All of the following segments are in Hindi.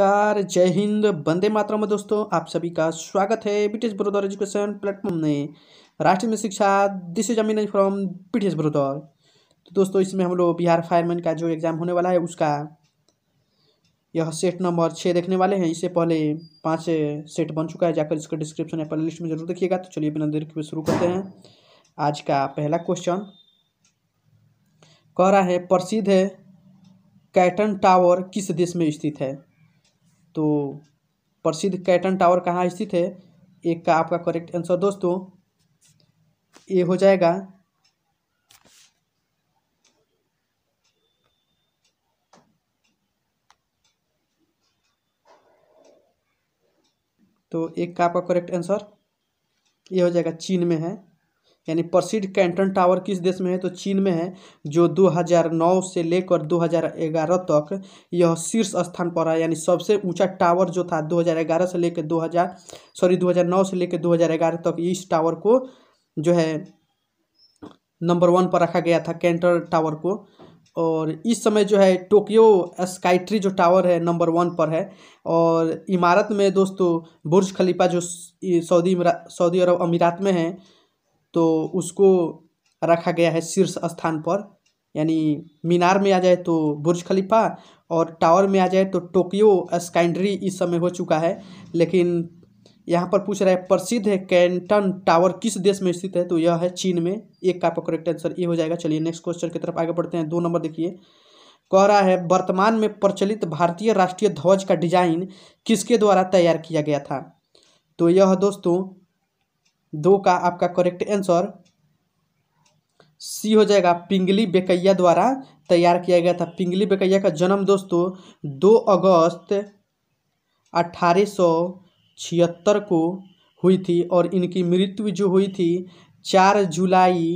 नमस्कार जय हिंद वंदे मातरम में दोस्तों आप सभी का स्वागत है ब्रिटिश बड़ौदर एजुकेशन प्लेटफॉर्म ने राष्ट्रीय में शिक्षा this is Amin from British बड़ौदर तो दोस्तों इसमें हम लोग बिहार फायरमैन का जो एग्ज़ाम होने वाला है उसका यह सेट नंबर छः देखने वाले हैं इससे पहले पाँच सेट बन चुका है जाकर इसका डिस्क्रिप्शन है लिस्ट में जरूर देखिएगा तो चलिए बिना देर के शुरू करते हैं आज का पहला क्वेश्चन कह रहा है प्रसिद्ध है कैटन टावर किस देश में स्थित है तो प्रसिद्ध कैटन टावर कहाँ स्थित है एक का आपका करेक्ट आंसर दोस्तों ये हो जाएगा तो एक का आपका करेक्ट आंसर ये हो जाएगा चीन में है यानी प्रसिद्ध कैंटन टावर किस देश में है तो चीन में है जो 2009 से लेकर 2011 तक यह शीर्ष स्थान पर है यानी सबसे ऊंचा टावर जो था 2011 से लेकर 2000 सॉरी 2009 से लेकर 2011 तक इस टावर को जो है नंबर वन पर रखा गया था कैंटन टावर को और इस समय जो है टोक्यो स्काई ट्री जो टावर है नंबर वन पर है और इमारत में दोस्तों बुर्ज खलीफा जो सऊदी सऊदी अरब अमीरात में है तो उसको रखा गया है शीर्ष स्थान पर यानी मीनार में आ जाए तो बुर्ज खलीफा और टावर में आ जाए तो टोक्यो स्काइंड्री इस समय हो चुका है लेकिन यहाँ पर पूछ रहा है प्रसिद्ध है कैंटन टावर किस देश में स्थित है तो यह है चीन में एक का करेक्ट आंसर ये हो जाएगा चलिए नेक्स्ट क्वेश्चन की तरफ आगे बढ़ते हैं दो नंबर देखिए कह रहा है वर्तमान में प्रचलित भारतीय राष्ट्रीय ध्वज का डिजाइन किसके द्वारा तैयार किया गया था तो यह दोस्तों दो का आपका करेक्ट आंसर सी हो जाएगा पिंगली बेकैया द्वारा तैयार किया गया था पिंगली बेकैया का जन्म दोस्तों दो अगस्त अठारह सौ छिहत्तर को हुई थी और इनकी मृत्यु जो हुई थी चार जुलाई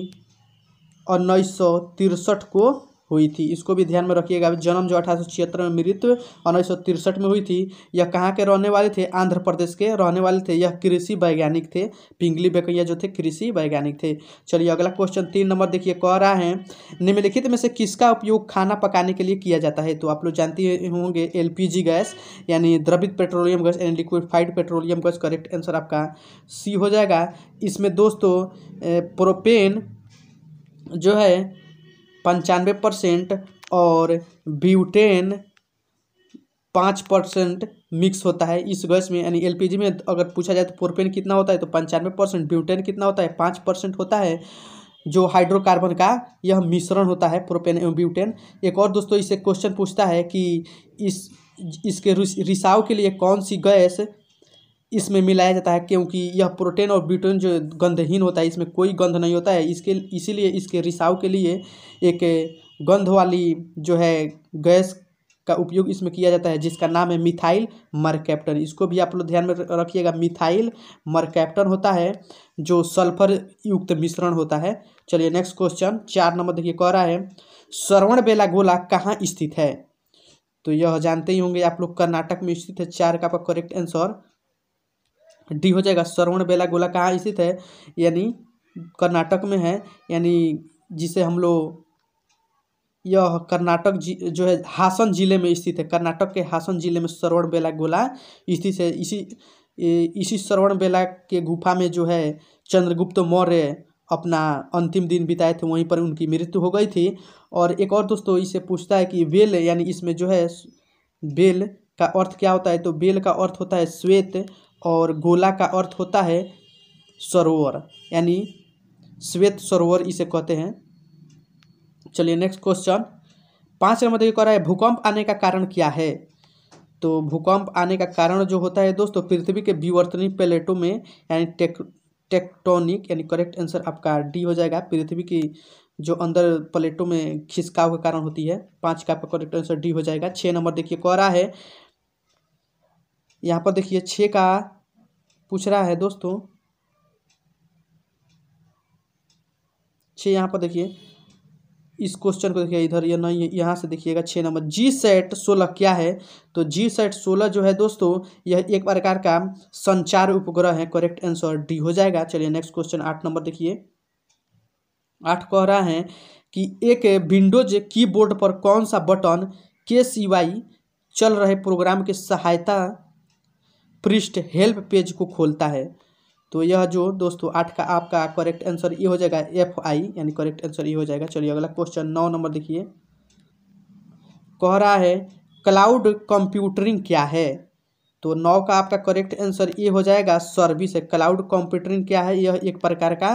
उन्नीस सौ तिरसठ को हुई थी इसको भी ध्यान में रखिएगा जन्म जो अठारह में मृत्यु उन्नीस में हुई थी यह कहाँ के रहने वाले थे आंध्र प्रदेश के रहने वाले थे यह कृषि वैज्ञानिक थे पिंगली बेकैया जो थे कृषि वैज्ञानिक थे चलिए अगला क्वेश्चन तीन नंबर देखिए कह रहा है निम्नलिखित में से किसका उपयोग खाना पकाने के लिए किया जाता है तो आप लोग जानते होंगे एल गैस यानी द्रवित पेट्रोलियम गैस यानी liquefied petroleum gas correct answer आपका सी हो जाएगा इसमें दोस्तों प्रोपेन जो है पंचानवे परसेंट और ब्यूटेन पाँच परसेंट मिक्स होता है इस गैस में यानी एलपीजी में अगर पूछा जाए तो पोरपेन कितना होता है तो पंचानवे परसेंट ब्यूटेन कितना होता है पाँच परसेंट होता है जो हाइड्रोकार्बन का यह मिश्रण होता है प्रोपेन एवं ब्यूटेन एक और दोस्तों इसे क्वेश्चन पूछता है कि इस इसके रिसाव के लिए कौन सी गैस इसमें मिलाया जाता है क्योंकि यह प्रोटीन और ब्यूटेन जो गंधहीन होता है इसमें कोई गंध नहीं होता है इसके इसीलिए इसके रिसाव के लिए एक गंध वाली जो है गैस का उपयोग इसमें किया जाता है जिसका नाम है मिथाइल मरकैप्टन इसको भी आप लोग ध्यान में रखिएगा मिथाइल मरकैप्टन होता है जो सल्फर युक्त मिश्रण होता है चलिए नेक्स्ट क्वेश्चन चार नंबर देखिए कह रहा है श्रवण बेला गोला कहाँ स्थित है तो यह जानते ही होंगे आप लोग कर्नाटक में स्थित है चार का आपका करेक्ट आंसर डी हो जाएगा श्रवण बेला गोला कहाँ स्थित है यानी कर्नाटक में है यानी जिसे हम लोग यह कर्नाटक जी जो है हासन जिले में स्थित है कर्नाटक के हासन जिले में श्रवण बेला गोला स्थित है इसी इसी श्रवण बेला के गुफा में जो है चंद्रगुप्त मौर्य अपना अंतिम दिन बिताए थे वहीं पर उनकी मृत्यु हो गई थी और एक और दोस्तों इसे पूछता है कि बेल यानी इसमें जो है बेल का अर्थ क्या होता है तो बेल का अर्थ होता है श्वेत और गोला का अर्थ होता है सरोवर यानी श्वेत सरोवर इसे कहते हैं चलिए नेक्स्ट क्वेश्चन पाँच नंबर देखिए कह रहा है भूकंप आने का कारण क्या है तो भूकंप आने का कारण जो होता है दोस्तों पृथ्वी के विवर्तनी प्लेटों में यानी टेक टेक्टोनिक यानी करेक्ट आंसर आपका डी हो जाएगा पृथ्वी की जो अंदर प्लेटों में खिसकाव के कारण होती है पाँच का आपका करेक्ट आंसर डी हो जाएगा छः नंबर देखिए कह रहा है यहाँ पर देखिए छः का पूछ रहा है दोस्तों छः यहाँ पर देखिए इस क्वेश्चन को देखिए इधर यह नहीं यहाँ से देखिएगा छः नंबर जी सेट सोलह क्या है तो जी सेट सोलह जो है दोस्तों यह एक प्रकार का संचार उपग्रह है करेक्ट आंसर डी हो जाएगा चलिए नेक्स्ट क्वेश्चन आठ नंबर देखिए आठ कह रहा है कि एक विंडोज कीबोर्ड पर कौन सा बटन के सी वाई चल रहे प्रोग्राम की सहायता पृष्ठ हेल्प पेज को खोलता है तो यह जो दोस्तों आठ का आपका करेक्ट आंसर ये हो जाएगा एफ आई यानी करेक्ट आंसर ये हो जाएगा चलिए अगला क्वेश्चन नौ नंबर देखिए कह रहा है क्लाउड कंप्यूटरिंग क्या है तो नौ का आपका करेक्ट आंसर ये हो जाएगा सर्विस है क्लाउड कंप्यूटरिंग क्या है यह एक प्रकार का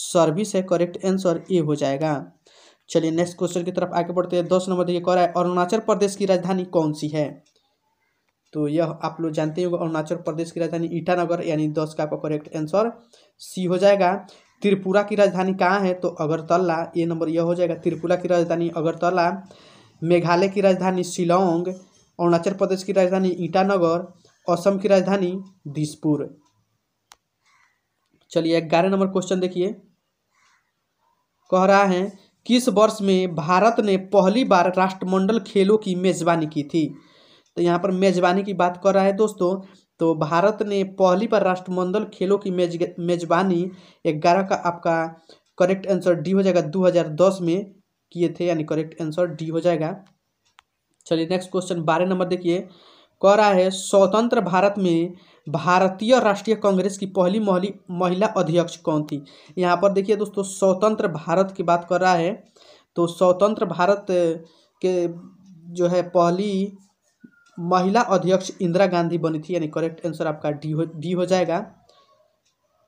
सर्विस है करेक्ट आंसर ये हो जाएगा चलिए नेक्स्ट क्वेश्चन की तरफ आगे बढ़ते हैं दस नंबर देखिए कह रहा है अरुणाचल प्रदेश की राजधानी कौन सी है तो यह आप लोग जानते ही होगा अरुणाचल प्रदेश की राजधानी ईटानगर यानी दस का आपका करेक्ट आंसर सी हो जाएगा त्रिपुरा की राजधानी कहाँ है तो अगरतला ये नंबर यह हो जाएगा त्रिपुरा की राजधानी अगरतला मेघालय की राजधानी शिलोंग अरुणाचल प्रदेश की राजधानी ईटानगर असम की राजधानी दिसपुर चलिए ग्यारह नंबर क्वेश्चन देखिए कह रहा है किस वर्ष में भारत ने पहली बार राष्ट्रमंडल खेलों की मेजबानी की थी तो यहाँ पर मेज़बानी की बात कर रहा है दोस्तों तो भारत ने पहली बार राष्ट्रमंडल खेलों की मेज मेज़बानी ग्यारह का आपका करेक्ट आंसर डी हो जाएगा 2010 में किए थे यानी करेक्ट आंसर डी हो जाएगा चलिए नेक्स्ट क्वेश्चन बारह नंबर देखिए कह रहा है स्वतंत्र भारत में भारतीय राष्ट्रीय कांग्रेस की पहली महली महिला अध्यक्ष कौन थी यहाँ पर देखिए दोस्तों स्वतंत्र भारत की बात कर रहा है तो स्वतंत्र भारत के जो है पहली महिला अध्यक्ष इंदिरा गांधी बनी थी यानी करेक्ट आंसर आपका डी हो डी हो जाएगा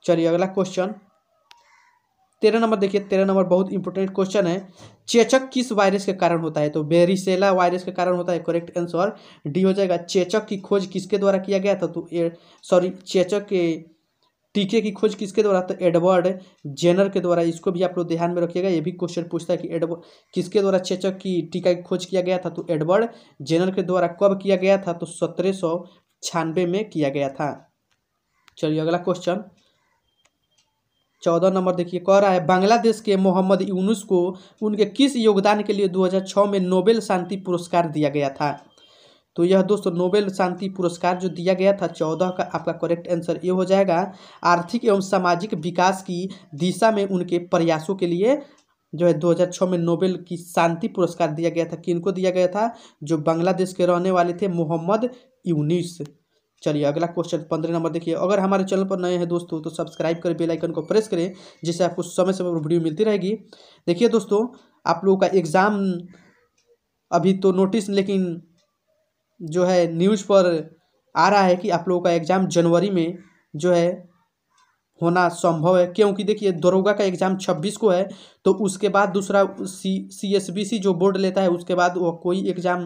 चलिए अगला क्वेश्चन तेरह नंबर देखिए तेरह नंबर बहुत इंपॉर्टेंट क्वेश्चन है चेचक किस वायरस के कारण होता है तो बेरिसेला वायरस के कारण होता है करेक्ट आंसर डी हो जाएगा चेचक की खोज किसके द्वारा किया गया था तो सॉरी चेचक के टीके की खोज किसके द्वारा तो एडवर्ड जेनर के द्वारा इसको भी आप लोग ध्यान में रखिएगा ये भी क्वेश्चन पूछता है कि एडव किसके द्वारा चेचक की टीका की खोज किया गया था तो एडवर्ड जेनर के द्वारा कब किया गया था तो सत्रह सौ में किया गया था चलिए अगला क्वेश्चन चौदह नंबर देखिए कह रहा है बांग्लादेश के मोहम्मद यूनुस को उनके किस योगदान के लिए 2006 में नोबेल शांति पुरस्कार दिया गया था तो यह दोस्तों नोबेल शांति पुरस्कार जो दिया गया था चौदह का आपका करेक्ट आंसर ये हो जाएगा आर्थिक एवं सामाजिक विकास की दिशा में उनके प्रयासों के लिए जो है 2006 में नोबेल की शांति पुरस्कार दिया गया था किनको दिया गया था जो बांग्लादेश के रहने वाले थे मोहम्मद यूनिस चलिए अगला क्वेश्चन पंद्रह नंबर देखिए अगर हमारे चैनल पर नए हैं दोस्तों तो सब्सक्राइब करें बेल आइकन को प्रेस करें जिससे आपको समय समय पर वीडियो मिलती रहेगी देखिए दोस्तों आप लोगों का एग्ज़ाम अभी तो नोटिस लेकिन जो है न्यूज़ पर आ रहा है कि आप लोगों का एग्ज़ाम जनवरी में जो है होना संभव है क्योंकि देखिए दरोगा का एग्ज़ाम छब्बीस को है तो उसके बाद दूसरा सी सी एस बी सी जो बोर्ड लेता है उसके बाद वो कोई एग्ज़ाम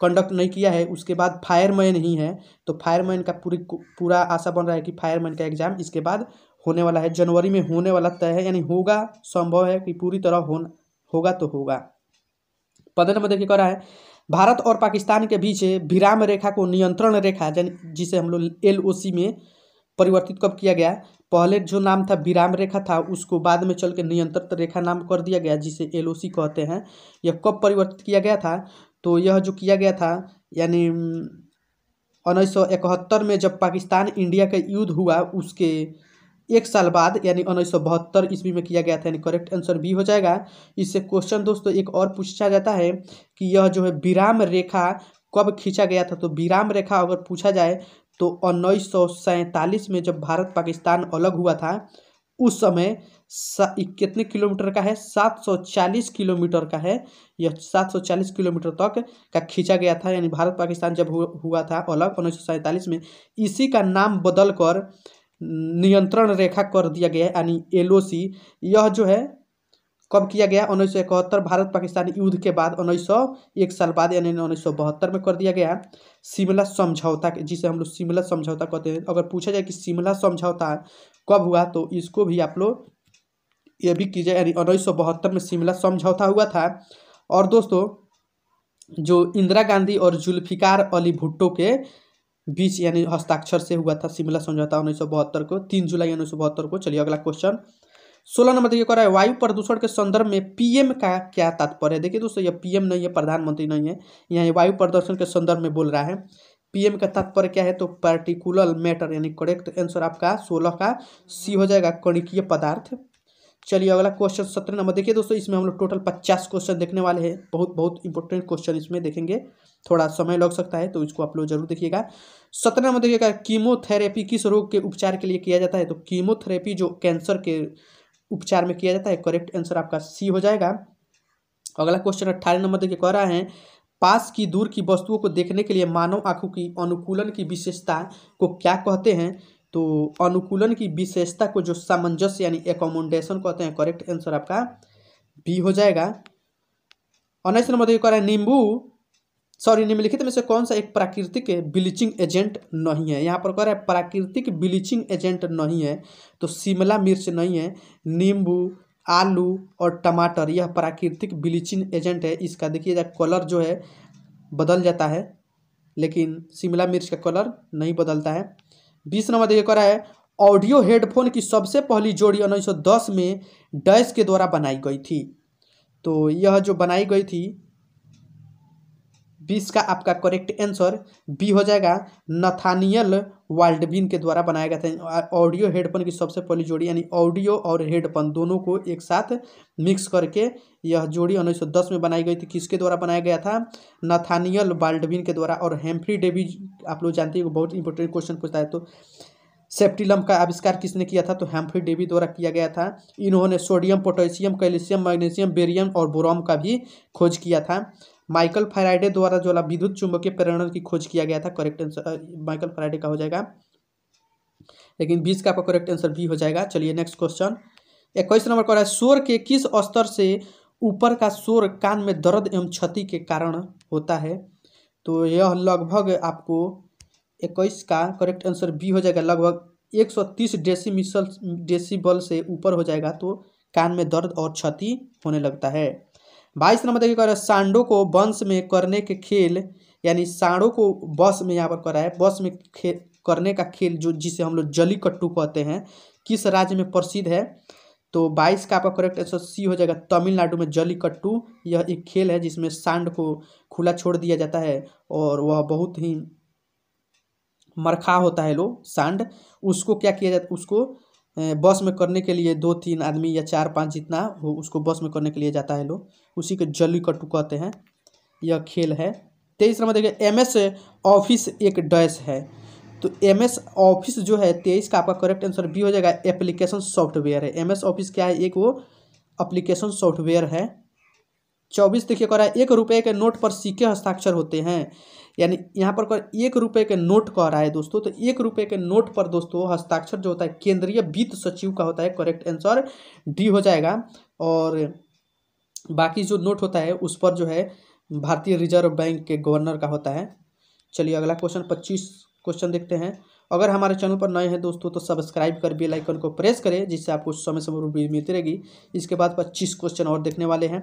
कंडक्ट नहीं किया है उसके बाद फायरमैन ही है तो फायरमैन का पूरी पूरा आशा बन रहा है कि फायरमैन का एग्ज़ाम इसके बाद होने वाला है जनवरी में होने वाला तय है यानी होगा संभव है कि पूरी तरह हो होगा तो होगा पंद्रह नंबर देखिए कह रहा है भारत और पाकिस्तान के बीच विराम रेखा को नियंत्रण रेखा जिसे हम लोग एल में परिवर्तित कब किया गया पहले जो नाम था विराम रेखा था उसको बाद में चल के नियंत्रित रेखा नाम कर दिया गया जिसे एल कहते हैं यह कब परिवर्तित किया गया था तो यह जो किया गया था यानी उन्नीस में जब पाकिस्तान इंडिया का युद्ध हुआ उसके एक साल बाद यानी उन्नीस सौ बहत्तर ईस्वी में किया गया था यानी करेक्ट आंसर बी हो जाएगा इससे क्वेश्चन दोस्तों एक और पूछा जाता है कि यह जो है विराम रेखा कब खींचा गया था तो विराम रेखा अगर पूछा जाए तो उन्नीस सौ सैंतालीस में जब भारत पाकिस्तान अलग हुआ था उस समय कितने किलोमीटर का है 740 किलोमीटर का है यह 740 किलोमीटर तक का खींचा गया था यानी भारत पाकिस्तान जब हुआ था अलग उन्नीस में इसी का नाम बदल कर नियंत्रण रेखा कर दिया गया है यानी एल यह जो है कब किया गया उन्नीस सौ इकहत्तर भारत पाकिस्तान युद्ध के बाद उन्नीस सौ एक साल बाद यानी उन्नीस सौ बहत्तर में कर दिया गया शिमला समझौता जिसे हम लोग शिमला समझौता कहते हैं अगर पूछा जाए कि शिमला समझौता कब हुआ तो इसको भी आप लोग ये भी कीजिए यानी उन्नीस सौ बहत्तर में शिमला समझौता हुआ था और दोस्तों जो इंदिरा गांधी और जुल्फिकार अली भुट्टो के बीच यानी हस्ताक्षर से हुआ था शिमला समझौता उन्नीस को तीन जुलाई उन्नीस को चलिए अगला क्वेश्चन सोलह नंबर देखिए कह रहा है वायु प्रदूषण के संदर्भ में पीएम का क्या तात्पर्य है देखिए दोस्तों यह पीएम नहीं है प्रधानमंत्री नहीं है यहाँ वायु प्रदूषण के संदर्भ में बोल रहा है पीएम का तात्पर्य क्या है तो पार्टिकुलर मैटर यानी करेक्ट आंसर आपका सोलह का सी हो जाएगा कणिकीय पदार्थ चलिए अगला क्वेश्चन सत्रह नंबर देखिए दोस्तों इसमें हम लोग टोटल पचास क्वेश्चन देखने वाले हैं बहुत बहुत इंपॉर्टेंट क्वेश्चन इसमें देखेंगे थोड़ा समय लग सकता है तो इसको आप लोग जरूर देखिएगा सत्रह नंबर देखिएगा कीमोथेरेपी किस रोग के उपचार के लिए किया जाता है तो कीमोथेरेपी जो कैंसर के उपचार में किया जाता है करेक्ट आंसर आपका सी हो जाएगा अगला क्वेश्चन अट्ठारह नंबर देखिए कह रहा है पास की दूर की वस्तुओं को देखने के लिए मानव आंखों की अनुकूलन की विशेषता को क्या कहते हैं तो अनुकूलन की विशेषता को जो सामंजस्य यानी एकोमोडेशन कहते हैं करेक्ट आंसर आपका बी हो जाएगा उन्नीस नंबर देखिए कह रहा है नींबू सॉरी निम्नलिखित में से कौन सा एक प्राकृतिक ब्लीचिंग एजेंट नहीं है यहाँ पर कह रहा है प्राकृतिक ब्लीचिंग एजेंट नहीं है तो शिमला मिर्च नहीं है नींबू आलू और टमाटर यह प्राकृतिक ब्लीचिंग एजेंट है इसका देखिए कलर जो है बदल जाता है लेकिन शिमला मिर्च का कलर नहीं बदलता है बीस नंबर देखिए कह रहा है ऑडियो हेडफोन की सबसे पहली जोड़ी उन्नीस में डैश के द्वारा बनाई गई थी तो यह जो बनाई गई थी बीस का आपका करेक्ट आंसर बी हो जाएगा नथानियल वाल्डबिन के द्वारा बनाया गया था ऑडियो हेडफोन की सबसे पहली जोड़ी यानी ऑडियो और हेडफोन दोनों को एक साथ मिक्स करके यह जोड़ी 1910 में बनाई गई थी किसके द्वारा बनाया गया था नथानियल वाल्डबिन के द्वारा और हेम्फ्री डेवी आप लोग जानते हैं बहुत इंपॉर्टेंट क्वेश्चन पूछता है तो सेप्टिलम का आविष्कार किसने किया था तो हेम्फ्री डेवी द्वारा किया गया था इन्होंने sodium potassium calcium magnesium barium और बोरॉम का भी खोज किया था माइकल फैराडे द्वारा जो विद्युत चुंबकीय प्रेरणा की खोज किया गया था करेक्ट आंसर माइकल फैराडे का हो जाएगा लेकिन बीस का आपका करेक्ट आंसर भी हो जाएगा चलिए नेक्स्ट क्वेश्चन इक्कीस नंबर कर शोर के किस स्तर से ऊपर का शोर कान में दर्द एवं क्षति के कारण होता है तो यह लगभग आपको इक्कीस का करेक्ट आंसर बी हो जाएगा लगभग एक सौ तीस डेसी बल से ऊपर हो जाएगा तो कान में दर्द और क्षति होने लगता है बाईस नंबर देखिए कह रहा है सांडो को वंश में करने के खेल यानी सांडों को बस में यहाँ पर कर रहा है बस में खेल करने का खेल जो जिसे हम लोग जली कट्टू कहते हैं किस राज्य में प्रसिद्ध है तो बाईस का आपका करेक्ट आंसर सी हो जाएगा तमिलनाडु में जलीकट्टू यह एक खेल है जिसमें सांड को खुला छोड़ दिया जाता है और वह बहुत ही मरखा होता है लोग सांड उसको क्या किया जाता उसको बस में करने के लिए दो तीन आदमी या चार पाँच जितना हो उसको बस में करने के लिए जाता है लोग उसी के जल्लीकट्टू कहते हैं यह खेल है तेईस नंबर देखिए एम एस ऑफिस एक डैश है तो एम एस ऑफिस जो है तेईस का आपका करेक्ट आंसर बी हो जाएगा एप्लीकेशन सॉफ्टवेयर है एम एस ऑफिस क्या है एक वो अप्लीकेशन सॉफ्टवेयर है चौबीस देखिए कह रहा है एक रुपये के नोट पर सिक्के हस्ताक्षर होते हैं यानी यहाँ पर कर एक रुपये के नोट कह रहा है दोस्तों तो एक रुपये के नोट पर दोस्तों हस्ताक्षर जो होता है केंद्रीय वित्त सचिव का होता है करेक्ट आंसर डी हो जाएगा और बाकी जो नोट होता है उस पर जो है भारतीय रिजर्व बैंक के गवर्नर का होता है चलिए अगला क्वेश्चन पच्चीस क्वेश्चन देखते हैं अगर हमारे चैनल पर नए हैं दोस्तों तो सब्सक्राइब कर बेल आइकन को प्रेस करें जिससे आपको समय समय पर वीडियो मिलती रहेगी इसके बाद पच्चीस क्वेश्चन और देखने वाले हैं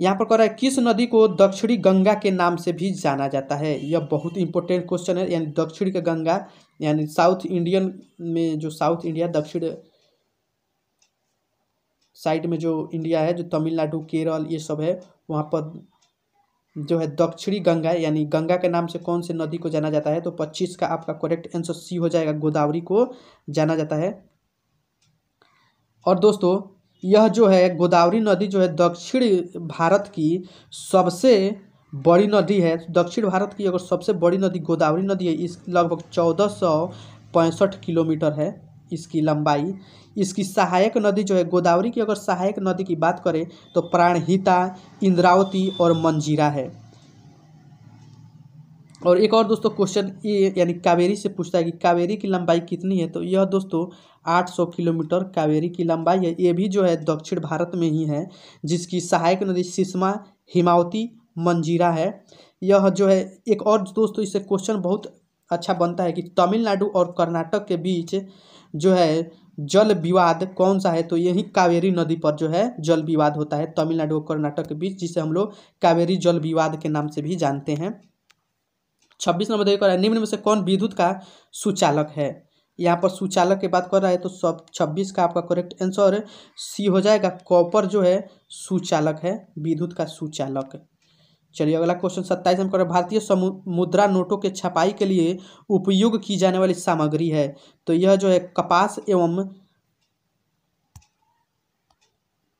यहाँ पर कह रहा है किस नदी को दक्षिणी गंगा के नाम से भी जाना जाता है यह बहुत इंपॉर्टेंट क्वेश्चन है यानी दक्षिणी का गंगा यानी साउथ इंडियन में जो साउथ इंडिया दक्षिण साइड में जो इंडिया है जो तमिलनाडु केरल ये सब है वहाँ पर जो है दक्षिणी गंगा यानी गंगा के नाम से कौन से नदी को जाना जाता है तो पच्चीस का आपका करेक्ट आंसर सी हो जाएगा गोदावरी को जाना जाता है और दोस्तों यह जो है गोदावरी नदी जो है दक्षिण भारत की सबसे बड़ी नदी है दक्षिण भारत की अगर सबसे बड़ी नदी गोदावरी नदी है इस लगभग चौदह सौ पैंसठ किलोमीटर है इसकी लंबाई इसकी सहायक नदी जो है गोदावरी की अगर सहायक नदी की बात करें तो प्राणहिता इंद्रावती और मंजीरा है और एक और दोस्तों क्वेश्चन ये यानी कावेरी से पूछता है कि कावेरी की लंबाई कितनी है तो यह दोस्तों 800 किलोमीटर कावेरी की लंबाई है ये भी जो है दक्षिण भारत में ही है जिसकी सहायक नदी सिसमा हिमावती मंजीरा है यह जो है एक और दोस्तों इससे क्वेश्चन बहुत अच्छा बनता है कि तमिलनाडु और कर्नाटक के बीच जो है जल विवाद कौन सा है तो यही कावेरी नदी पर जो है जल विवाद होता है तमिलनाडु और कर्नाटक के बीच जिसे हम लोग कावेरी जल विवाद के नाम से भी जानते हैं छब्बीस नंबर देखिए है निम्न में से कौन विद्युत का सुचालक है यहाँ पर सुचालक की बात कर रहा है तो सब छब्बीस का आपका करेक्ट आंसर सी हो जाएगा कॉपर जो है सुचालक है विद्युत का सुचालक चलिए अगला क्वेश्चन सत्ताईस हम करें भारतीय मुद्रा नोटों के छपाई के लिए उपयोग की जाने वाली सामग्री है तो यह जो है कपास एवं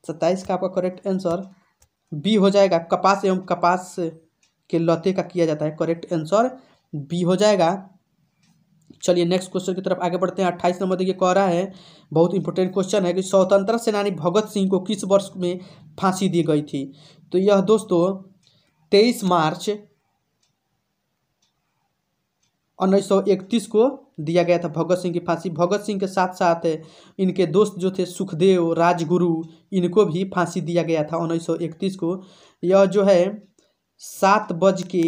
सत्ताईस का आपका करेक्ट आंसर बी हो जाएगा कपास एवं कपास के लौते का किया जाता है करेक्ट आंसर बी हो जाएगा चलिए नेक्स्ट क्वेश्चन की तरफ आगे बढ़ते हैं अट्ठाईस नंबर देखिए कह रहा है बहुत इंपॉर्टेंट क्वेश्चन है कि स्वतंत्र सेनानी भगत सिंह को किस वर्ष में फांसी दी गई थी तो यह दोस्तों तेईस मार्च उन्नीस सौ इकतीस को दिया गया था भगत सिंह की फांसी भगत सिंह के साथ साथ इनके दोस्त जो थे सुखदेव राजगुरु इनको भी फांसी दिया गया था उन्नीस सौ इकतीस को यह जो है सात बज के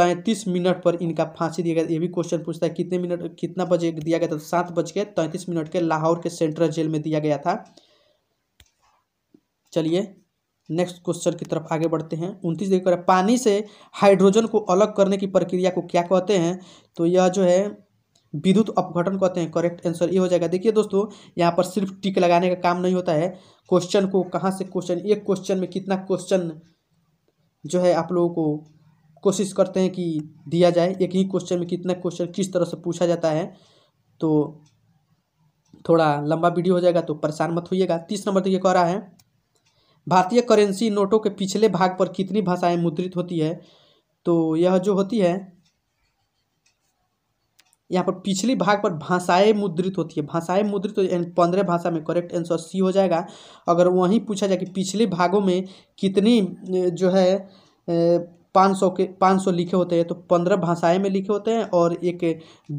तैंतीस मिनट पर इनका फांसी दिया गया ये भी क्वेश्चन पूछता है कितने मिनट कितना बजे दिया गया था सात बज के तैंतीस मिनट के लाहौर के सेंट्रल जेल में दिया गया था चलिए नेक्स्ट क्वेश्चन की तरफ आगे बढ़ते हैं उनतीस देखिए पानी से हाइड्रोजन को अलग करने की प्रक्रिया को क्या कहते हैं तो यह जो है विद्युत अपघटन कहते हैं करेक्ट आंसर ये हो जाएगा देखिए दोस्तों यहाँ पर सिर्फ टिक लगाने का काम नहीं होता है क्वेश्चन को कहाँ से क्वेश्चन एक क्वेश्चन में कितना क्वेश्चन जो है आप लोगों को कोशिश करते हैं कि दिया जाए एक ही क्वेश्चन में कितना क्वेश्चन किस तरह से पूछा जाता है तो थोड़ा लंबा वीडियो हो जाएगा तो परेशान मत होइएगा तीस नंबर देखिए कह रहा है भारतीय करेंसी नोटों के पिछले भाग पर कितनी भाषाएं मुद्रित होती है तो यह जो होती है यहाँ पर पिछली भाग पर भाषाएं मुद्रित होती है भाषाएं मुद्रित तो यानी पंद्रह भाषा में करेक्ट आंसर सी हो जाएगा अगर वहीं पूछा जाए कि पिछले भागों में कितनी जो है 500 के 500 लिखे होते हैं तो पंद्रह भाषाएं में लिखे होते हैं और एक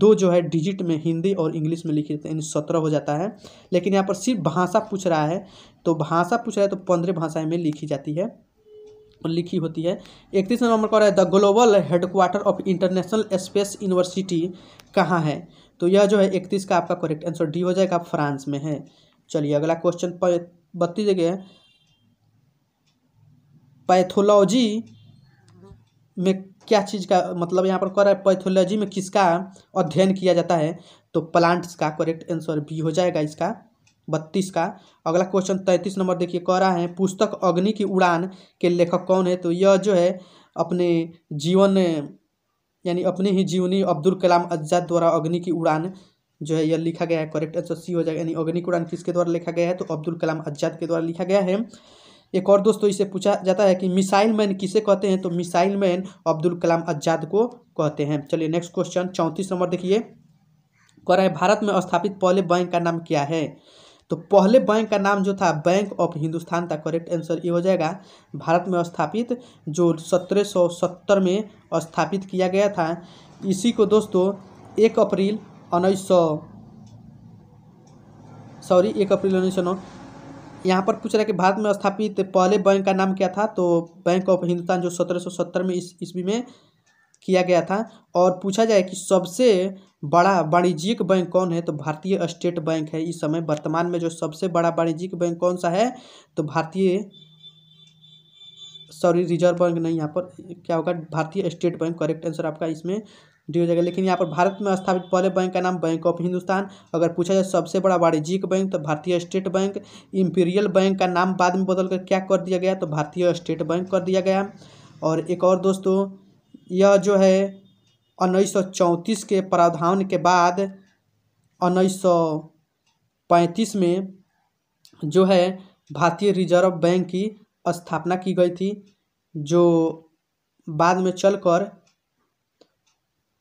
दो जो है डिजिट में हिंदी और इंग्लिश में लिखे होते हैं यानी सत्रह हो जाता है लेकिन यहाँ पर सिर्फ भाषा पूछ रहा है तो भाषा पूछ रहा है तो पंद्रह भाषाएं में लिखी जाती है लिखी होती है इकतीस नंबर रहा है the global headquarter of international space university कहाँ है तो यह जो है इकतीस का आपका करेक्ट आंसर डी हो जाएगा फ्रांस में है चलिए अगला क्वेश्चन बत्तीस जगह है पैथोलॉजी में क्या चीज़ का मतलब यहाँ पर कह रहा है पैथोलॉजी में किसका अध्ययन किया जाता है तो प्लांट्स का करेक्ट आंसर बी हो जाएगा इसका बत्तीस का अगला क्वेश्चन तैंतीस नंबर देखिए कह रहा है पुस्तक अग्नि की उड़ान के लेखक कौन है तो यह जो है अपने जीवन यानी अपने ही जीवनी अब्दुल कलाम आज़ाद द्वारा अग्नि की उड़ान जो है यह लिखा गया है करेक्ट आंसर सी हो जाएगा यानी अग्नि की उड़ान किसके द्वारा लिखा गया है तो अब्दुल कलाम आज़ाद के द्वारा लिखा गया है एक और दोस्तों तो इसे पूछा जाता है कि मिसाइल मैन किसे कहते हैं तो मिसाइल मैन अब्दुल कलाम आज़ाद को कहते हैं चलिए नेक्स्ट क्वेश्चन चौंतीस नंबर देखिए कह रहे हैं भारत में स्थापित पहले बैंक का नाम क्या है तो पहले बैंक का नाम जो था बैंक ऑफ हिंदुस्तान था करेक्ट आंसर ये हो जाएगा भारत में स्थापित जो 1770 में स्थापित किया गया था इसी को दोस्तों एक अप्रैल उन्नीस सौ सॉरी एक अप्रैल उन्नीस सौ नौ यहाँ पर पूछ रहा है कि भारत में स्थापित पहले बैंक का नाम क्या था तो बैंक ऑफ हिंदुस्तान जो सत्रह सौ सत्तर में इस ईस्वी में किया गया था और पूछा जाए कि सबसे बड़ा वाणिज्यिक बैंक कौन है तो भारतीय स्टेट बैंक है इस समय वर्तमान में जो सबसे बड़ा वाणिज्यिक बैंक कौन सा है तो भारतीय सॉरी रिजर्व बैंक नहीं यहाँ पर क्या होगा भारतीय स्टेट बैंक करेक्ट आंसर आपका इसमें डी हो जाएगा लेकिन यहाँ पर भारत में स्थापित पहले बैंक का नाम बैंक ऑफ हिंदुस्तान अगर पूछा जाए सबसे बड़ा वाणिज्यिक बैंक तो भारतीय स्टेट बैंक इंपीरियल बैंक का नाम बाद में बदलकर क्या कर दिया गया तो भारतीय स्टेट बैंक कर दिया गया और एक और दोस्तों यह जो है उन्नीस के प्रावधान के बाद उन्नीस में जो है भारतीय रिजर्व बैंक की स्थापना की गई थी जो बाद में चलकर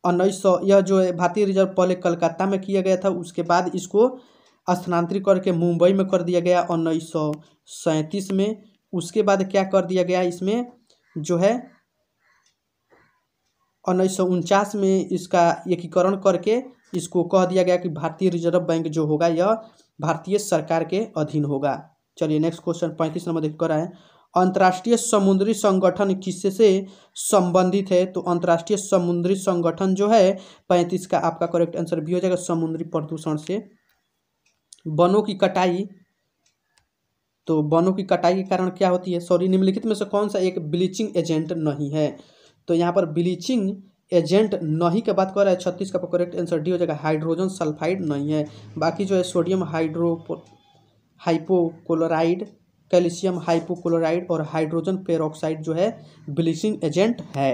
उन्नीस सौ यह जो है भारतीय रिजर्व पहले कलकत्ता में किया गया था उसके बाद इसको स्थानांतरित करके मुंबई में कर दिया गया उन्नीस सौ में उसके बाद क्या कर दिया गया इसमें जो है उन्नीस सौ उनचास में इसका एकीकरण करके इसको कह दिया गया कि भारतीय रिजर्व बैंक जो होगा यह भारतीय सरकार के अधीन होगा चलिए नेक्स्ट क्वेश्चन पैंतीस नंबर देख कर आए अंतर्राष्ट्रीय समुद्री संगठन किससे संबंधित है तो अंतर्राष्ट्रीय समुद्री संगठन जो है पैंतीस का आपका करेक्ट आंसर भी हो जाएगा समुद्री प्रदूषण से वनों की कटाई तो वनों की कटाई के कारण क्या होती है सॉरी निम्नलिखित में से कौन सा एक ब्लीचिंग एजेंट नहीं है तो यहाँ पर ब्लीचिंग एजेंट नहीं का बात कर रहा है छत्तीस का करेक्ट आंसर डी हो जाएगा हाइड्रोजन सल्फाइड नहीं है बाकी जो है sodium hydro hypochloride calcium hypochloride और हाइड्रोजन पेरोक्साइड जो है ब्लीचिंग एजेंट है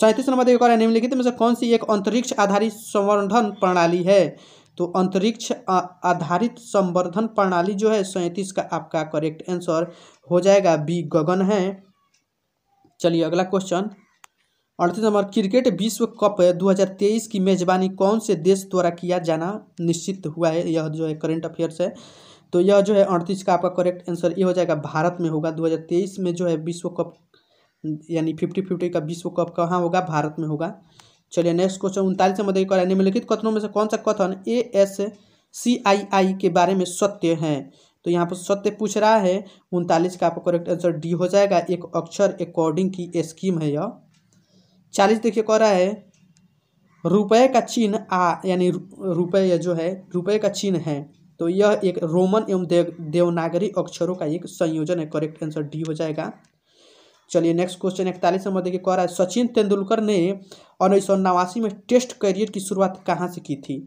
सैंतीस नंबर देखिए निम्नलिखित में से कौन सी एक अंतरिक्ष आधारित संवर्धन प्रणाली है तो अंतरिक्ष आधारित संवर्धन प्रणाली जो है सैंतीस का आपका करेक्ट आंसर हो जाएगा बी गगन है चलिए अगला क्वेश्चन अड़तीस नंबर क्रिकेट विश्व कप 2023 की मेजबानी कौन से देश द्वारा किया जाना निश्चित हुआ है यह जो है करंट अफेयर्स है तो यह जो है अड़तीस का आपका करेक्ट आंसर ये हो जाएगा भारत में होगा 2023 में जो है विश्व कप यानी फिफ्टी फिफ्टी का विश्व कप कहाँ होगा भारत में होगा चलिए नेक्स्ट क्वेश्चन उनतालीस मध्य कर निम्नलिखित कथनों में से कौन सा कथन ए एस सी आई आई के बारे में सत्य है तो यहाँ पर सत्य पूछ रहा है उनतालीस का आपका करेक्ट आंसर डी हो जाएगा एक अक्षर अकॉर्डिंग की स्कीम है यह चालीस देखिए कह रहा है रुपये का चिन्ह आ यानी रुपये जो है रुपये का चिन्ह है तो यह एक रोमन एवं देव देवनागरी अक्षरों का एक संयोजन है करेक्ट आंसर डी हो जाएगा चलिए नेक्स्ट क्वेश्चन इकतालीस नंबर देखिए कह रहा है सचिन तेंदुलकर ने उन्नीस सौ नवासी में टेस्ट करियर की शुरुआत कहाँ से की थी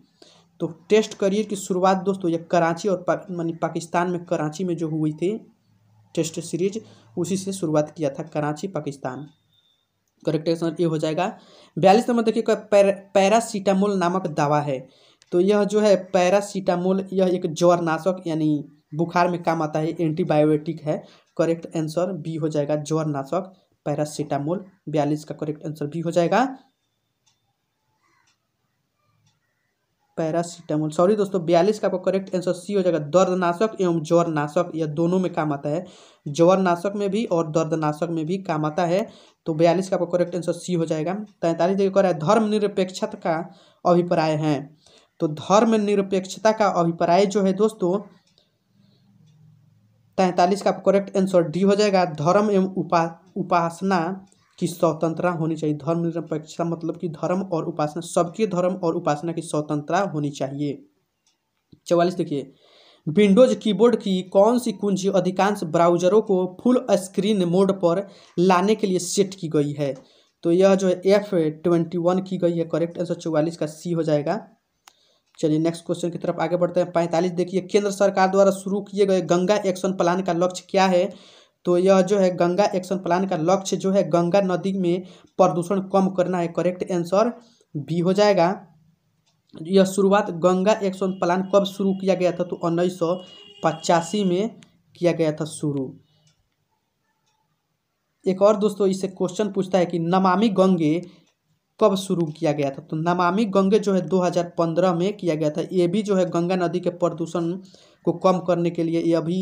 तो टेस्ट करियर की शुरुआत दोस्तों यह कराची और पा, मानी पाकिस्तान में कराची में जो हुई थी टेस्ट सीरीज उसी से शुरुआत किया था कराची पाकिस्तान करेक्ट आंसर ये हो जाएगा बयालीस नंबर देखिए पैरासीटामोल नामक दवा है तो यह जो है पैरासीटामोल यह एक ज्वरनाशक यानी बुखार में काम आता है एंटीबायोटिक है करेक्ट आंसर बी हो जाएगा ज्वरनाशक पैरासीटामोल बयालीस का करेक्ट आंसर बी हो जाएगा पैरासीटामोल सॉरी दोस्तों बयालीस का आपका करेक्ट आंसर सी हो जाएगा दर्दनाशक एवं ज्वरनाशक यह दोनों में काम आता है ज्वरनाशक में भी और दर्दनाशक में भी काम आता है तो बयालीस का आपका करेक्ट आंसर सी हो जाएगा तैंतालीस देखिए कर धर्म निरपेक्षता का अभिप्राय है तो धर्म निरपेक्षता का अभिप्राय जो है दोस्तों तैंतालीस का करेक्ट आंसर डी हो जाएगा धर्म एवं उपा उपासना की स्वतंत्रता होनी चाहिए धर्म निरपेक्षता मतलब कि धर्म और उपासना सबके धर्म और उपासना की स्वतंत्रता होनी चाहिए चौवालीस देखिए विंडोज कीबोर्ड की कौन सी कुंजी अधिकांश ब्राउजरों को फुल स्क्रीन मोड पर लाने के लिए सेट की गई है तो यह जो है एफ ट्वेंटी वन की गई है करेक्ट आंसर चौवालीस का सी हो जाएगा चलिए नेक्स्ट क्वेश्चन की तरफ आगे बढ़ते हैं पैंतालीस देखिए केंद्र सरकार द्वारा शुरू किए गए गंगा एक्शन प्लान का लक्ष्य क्या है तो यह जो है गंगा एक्शन प्लान का लक्ष्य जो है गंगा नदी में प्रदूषण कम करना है करेक्ट आंसर बी हो जाएगा यह शुरुआत गंगा एक्शन प्लान कब शुरू किया गया था तो उन्नीस सौ पचासी में किया गया था शुरू एक और दोस्तों इससे क्वेश्चन पूछता है कि नमामि गंगे कब शुरू किया गया था तो नमामि गंगे जो है 2015 में किया गया था ये भी जो है गंगा नदी के प्रदूषण को कम करने के लिए ये अभी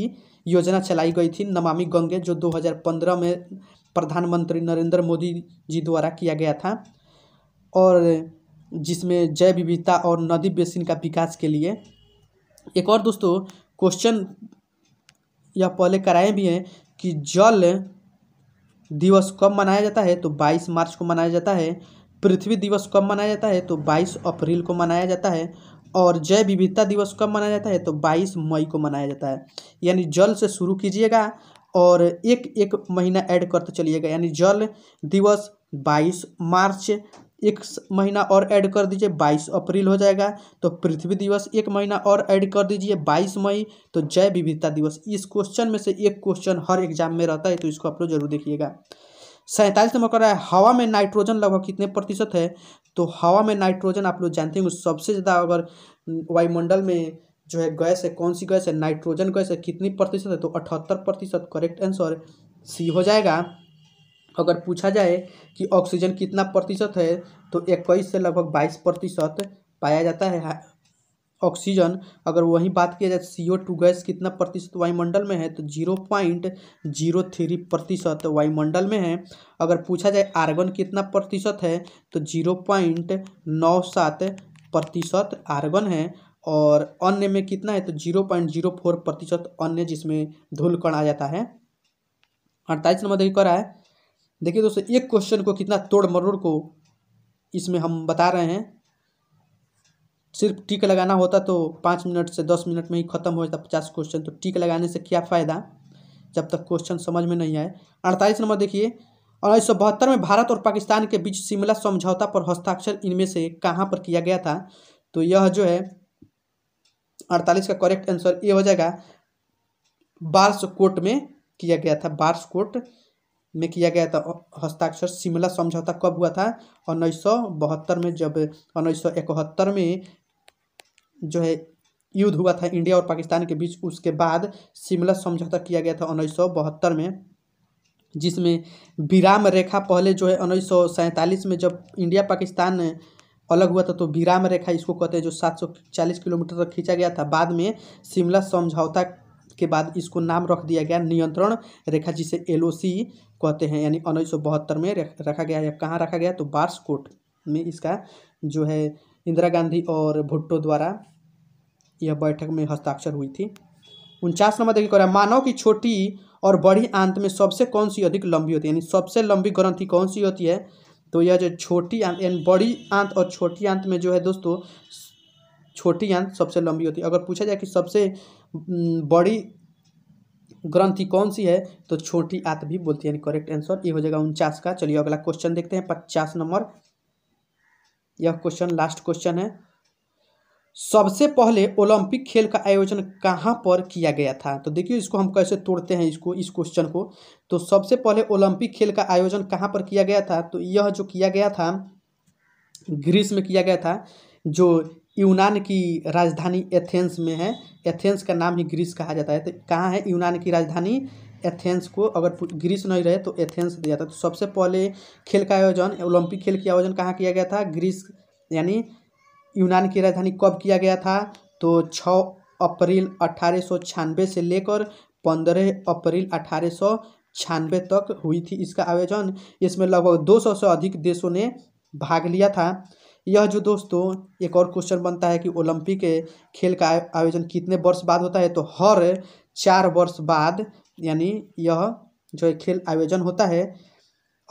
योजना चलाई गई थी नमामि गंगे जो 2015 में प्रधानमंत्री नरेंद्र मोदी जी द्वारा किया गया था और जिसमें जैव विविधता और नदी बेसिन का विकास के लिए एक और दोस्तों क्वेश्चन यह पहले कराए भी हैं कि जल दिवस कब मनाया जाता है तो 22 मार्च को मनाया जाता है पृथ्वी दिवस कब मनाया जाता है तो 22 अप्रैल को मनाया जाता है और जैव विविधता दिवस कब मनाया जाता है तो 22 मई को मनाया जाता है यानी जल से शुरू कीजिएगा और एक एक महीना ऐड करते चलिएगा यानी जल दिवस 22 मार्च एक महीना और ऐड कर दीजिए 22 अप्रैल हो जाएगा तो पृथ्वी दिवस एक महीना और ऐड कर दीजिए 22 मई तो जैव विविधता दिवस इस क्वेश्चन में से एक क्वेश्चन हर एग्जाम में रहता है तो इसको आप लोग जरूर देखिएगा सैंतालीस नंबर कर रहा है हवा में नाइट्रोजन लगभग कितने प्रतिशत है तो हवा में नाइट्रोजन आप लोग जानते होंगे सबसे ज़्यादा अगर वायुमंडल में जो है गैस है कौन सी गैस है नाइट्रोजन गैस है कितनी प्रतिशत है तो अठहत्तर प्रतिशत करेक्ट आंसर सी हो जाएगा अगर पूछा जाए कि ऑक्सीजन कितना प्रतिशत है तो इक्कीस से लगभग बाईस प्रतिशत पाया जाता है ऑक्सीजन अगर वही बात किया जाए सी ओ टू गैस कितना प्रतिशत वायुमंडल में है तो जीरो पॉइंट जीरो थ्री प्रतिशत वायुमंडल में है अगर पूछा जाए आर्गन कितना प्रतिशत है तो जीरो पॉइंट नौ सात प्रतिशत आर्गन है और अन्य में कितना है तो जीरो पॉइंट जीरो फोर प्रतिशत अन्य जिसमें धूल कण आ जाता है अड़तालीस नंबर देखिए करा है देखिए दोस्तों एक क्वेश्चन को कितना तोड़ मरोड़ को इसमें हम बता रहे हैं सिर्फ टिक लगाना होता तो पाँच मिनट से दस मिनट में ही खत्म हो जाता पचास क्वेश्चन तो टिक लगाने से क्या फ़ायदा जब तक क्वेश्चन समझ में नहीं आए अड़तालीस नंबर देखिए उन्नीस सौ बहत्तर में भारत और पाकिस्तान के बीच शिमला समझौता पर हस्ताक्षर इनमें से कहाँ पर किया गया था तो यह जो है अड़तालीस का करेक्ट आंसर ये हो जाएगा बार्स कोर्ट में किया गया था बार्स कोर्ट में किया गया था हस्ताक्षर शिमला समझौता कब हुआ था उन्नीस सौ बहत्तर में जब उन्नीस सौ इकहत्तर में जो है युद्ध हुआ था इंडिया और पाकिस्तान के बीच उसके बाद शिमला समझौता किया गया था उन्नीस में जिसमें विराम रेखा पहले जो है उन्नीस में जब इंडिया पाकिस्तान अलग हुआ था तो विराम रेखा इसको कहते हैं जो 740 किलोमीटर तक खींचा गया था बाद में शिमला समझौता के बाद इसको नाम रख दिया गया नियंत्रण रेखा जिसे एल कहते हैं यानी उन्नीस में रखा गया या कहाँ रखा गया तो बार्सकोट में इसका जो है इंदिरा गांधी और भुट्टो द्वारा यह बैठक में हस्ताक्षर हुई थी उनचास नंबर देखिए कह रहा है मानव की छोटी और बड़ी आंत में सबसे कौन सी अधिक लंबी होती है यानी सबसे लंबी ग्रंथि कौन सी होती है तो यह जो छोटी आंत यानी बड़ी आंत और छोटी आंत में जो है दोस्तों छोटी आंत सबसे लंबी होती है अगर पूछा जाए कि सबसे बड़ी ग्रंथि कौन सी है तो छोटी आंत भी बोलती है यानी करेक्ट आंसर ये हो जाएगा उनचास का चलिए अगला क्वेश्चन देखते हैं पचास नंबर यह क्वेश्चन लास्ट क्वेश्चन है सबसे पहले ओलंपिक खेल का आयोजन कहाँ पर किया गया था तो देखिए इसको हम कैसे तोड़ते हैं इसको इस क्वेश्चन को तो सबसे पहले ओलंपिक खेल का आयोजन कहाँ पर किया गया था तो यह जो किया गया था ग्रीस में किया गया था जो यूनान की राजधानी एथेंस में है एथेंस का नाम ही ग्रीस कहा जाता है तो कहाँ है यूनान की राजधानी एथेंस को अगर ग्रीस नहीं रहे तो एथेंस दिया था तो सबसे पहले खेल का आयोजन ओलंपिक खेल का आयोजन कहाँ किया गया था ग्रीस यानी यूनान की राजधानी कब किया गया था तो छः अप्रैल अट्ठारह से लेकर पंद्रह अप्रैल अठारह छियानवे तक हुई थी इसका आयोजन इसमें लगभग 200 से अधिक देशों ने भाग लिया था यह जो दोस्तों एक और क्वेश्चन बनता है कि ओलंपिक खेल का आयोजन कितने वर्ष बाद होता है तो हर चार वर्ष बाद यानी यह जो है खेल आयोजन होता है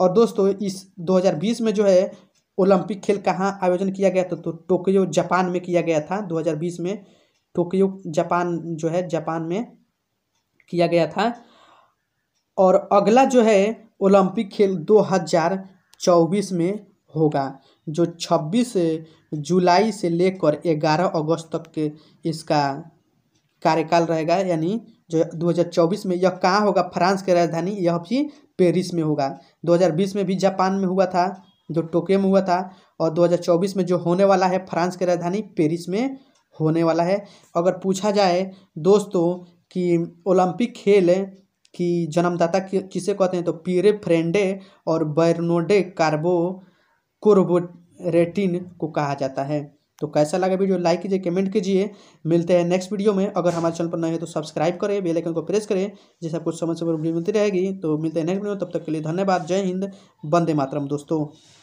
और दोस्तों इस 2020 में जो है ओलंपिक खेल कहाँ आयोजन किया गया था तो टोक्यो जापान में किया गया था 2020 में टोक्यो जापान जो है जापान में किया गया था और अगला जो है ओलंपिक खेल 2024 में होगा जो 26 जुलाई से लेकर 11 अगस्त तक के इसका कार्यकाल रहेगा यानी जो 2024 में यह कहाँ होगा फ्रांस की राजधानी यह भी पेरिस में होगा 2020 में भी जापान में हुआ था जो टोक्यो में हुआ था और 2024 में जो होने वाला है फ्रांस की राजधानी पेरिस में होने वाला है अगर पूछा जाए दोस्तों कि ओलंपिक खेल की जन्मदाता किसे कहते हैं तो पीरे फ्रेंडे और बर्नोडे कार्बो कोरबोरेटिन को कहा जाता है तो कैसा लगा वीडियो लाइक कीजिए कमेंट कीजिए मिलते हैं नेक्स्ट वीडियो में अगर हमारे चैनल पर नए हैं तो सब्सक्राइब करें बेल आइकन को प्रेस करें जैसे आपको समझ समय मिलती रहेगी तो मिलते हैं नेक्स्ट वीडियो तब तक के लिए धन्यवाद जय हिंद बंदे मातरम दोस्तों